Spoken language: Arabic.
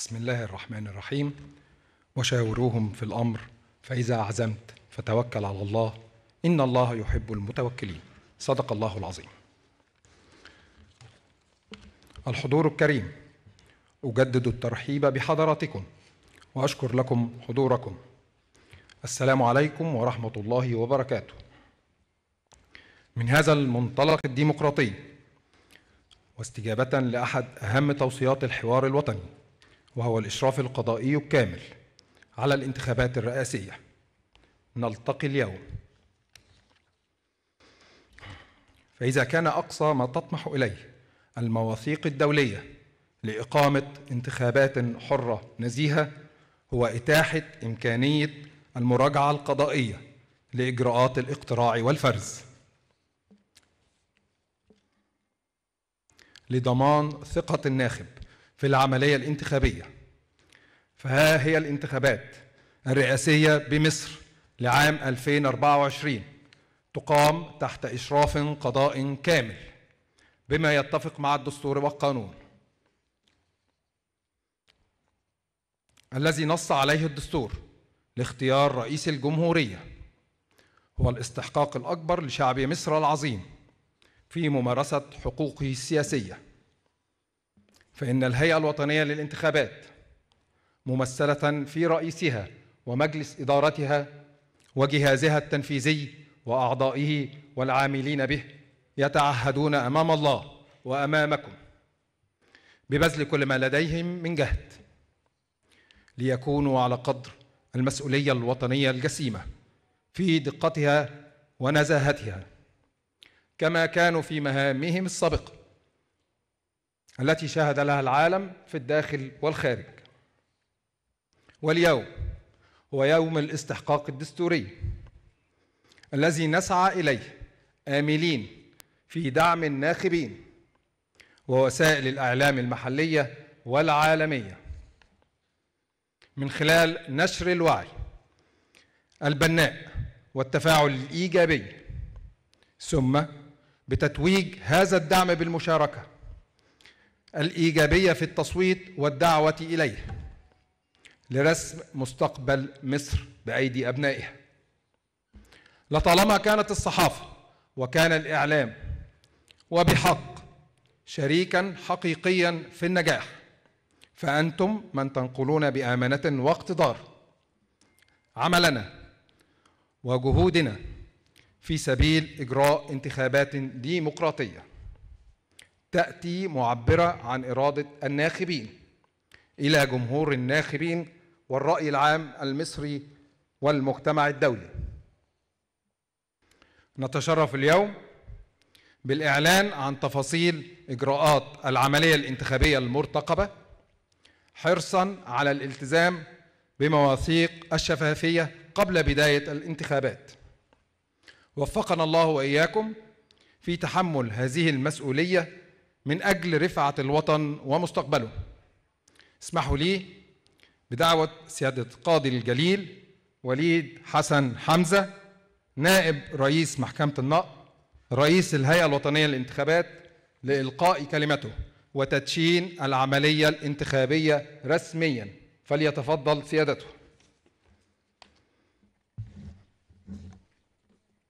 بسم الله الرحمن الرحيم وشاوروهم في الأمر فإذا عزمت فتوكل على الله إن الله يحب المتوكلين صدق الله العظيم الحضور الكريم أجدد الترحيب بحضراتكم وأشكر لكم حضوركم السلام عليكم ورحمة الله وبركاته من هذا المنطلق الديمقراطي واستجابة لأحد أهم توصيات الحوار الوطني وهو الإشراف القضائي الكامل على الانتخابات الرئاسية نلتقي اليوم فإذا كان أقصى ما تطمح إليه المواثيق الدولية لإقامة انتخابات حرة نزيهة هو إتاحة إمكانية المراجعة القضائية لإجراءات الاقتراع والفرز لضمان ثقة الناخب في العملية الانتخابية فها هي الانتخابات الرئاسية بمصر لعام 2024 تقام تحت إشراف قضاء كامل بما يتفق مع الدستور والقانون الذي نص عليه الدستور لاختيار رئيس الجمهورية هو الاستحقاق الأكبر لشعب مصر العظيم في ممارسة حقوقه السياسية فإن الهيئة الوطنية للانتخابات ممثلة في رئيسها ومجلس إدارتها وجهازها التنفيذي وأعضائه والعاملين به يتعهدون أمام الله وأمامكم ببذل كل ما لديهم من جهد ليكونوا على قدر المسؤولية الوطنية الجسيمة في دقتها ونزاهتها كما كانوا في مهامهم السابقه التي شهد لها العالم في الداخل والخارج واليوم هو يوم الاستحقاق الدستوري الذي نسعى اليه املين في دعم الناخبين ووسائل الاعلام المحليه والعالميه من خلال نشر الوعي البناء والتفاعل الايجابي ثم بتتويج هذا الدعم بالمشاركه الايجابيه في التصويت والدعوه اليه لرسم مستقبل مصر بايدي ابنائها لطالما كانت الصحافه وكان الاعلام وبحق شريكا حقيقيا في النجاح فانتم من تنقلون بامانه واقتدار عملنا وجهودنا في سبيل اجراء انتخابات ديمقراطيه تأتي معبرة عن إرادة الناخبين إلى جمهور الناخبين والرأي العام المصري والمجتمع الدولي. نتشرف اليوم بالإعلان عن تفاصيل إجراءات العملية الانتخابية المرتقبة حرصا على الالتزام بمواثيق الشفافية قبل بداية الانتخابات. وفقنا الله وإياكم في تحمل هذه المسؤولية من أجل رفعة الوطن ومستقبله اسمحوا لي بدعوة سيادة قاضي الجليل وليد حسن حمزة نائب رئيس محكمة النقد رئيس الهيئة الوطنية للانتخابات لإلقاء كلمته وتدشين العملية الانتخابية رسميا فليتفضل سيادته